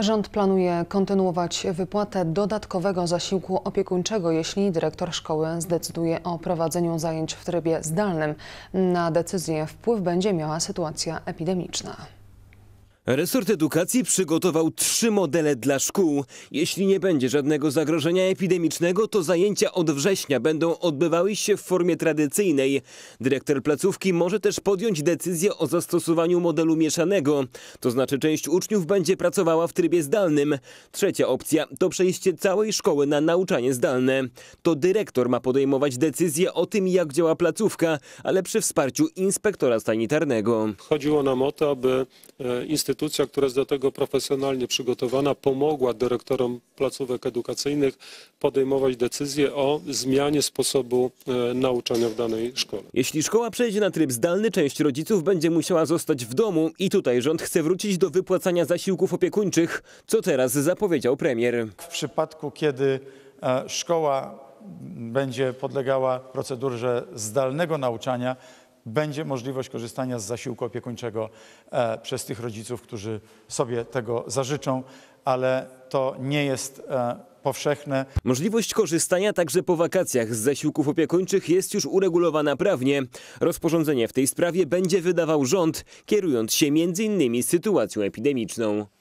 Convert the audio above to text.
Rząd planuje kontynuować wypłatę dodatkowego zasiłku opiekuńczego, jeśli dyrektor szkoły zdecyduje o prowadzeniu zajęć w trybie zdalnym. Na decyzję wpływ będzie miała sytuacja epidemiczna. Resort Edukacji przygotował trzy modele dla szkół. Jeśli nie będzie żadnego zagrożenia epidemicznego, to zajęcia od września będą odbywały się w formie tradycyjnej. Dyrektor placówki może też podjąć decyzję o zastosowaniu modelu mieszanego, to znaczy część uczniów będzie pracowała w trybie zdalnym. Trzecia opcja to przejście całej szkoły na nauczanie zdalne. To dyrektor ma podejmować decyzję o tym, jak działa placówka, ale przy wsparciu inspektora sanitarnego. Chodziło nam o to, aby e, instytucje instytucja, która jest do tego profesjonalnie przygotowana, pomogła dyrektorom placówek edukacyjnych podejmować decyzje o zmianie sposobu e, nauczania w danej szkole. Jeśli szkoła przejdzie na tryb zdalny, część rodziców będzie musiała zostać w domu i tutaj rząd chce wrócić do wypłacania zasiłków opiekuńczych, co teraz zapowiedział premier. W przypadku, kiedy e, szkoła będzie podlegała procedurze zdalnego nauczania, będzie możliwość korzystania z zasiłku opiekuńczego e, przez tych rodziców, którzy sobie tego zażyczą, ale to nie jest e, powszechne. Możliwość korzystania także po wakacjach z zasiłków opiekuńczych jest już uregulowana prawnie. Rozporządzenie w tej sprawie będzie wydawał rząd, kierując się m.in. sytuacją epidemiczną.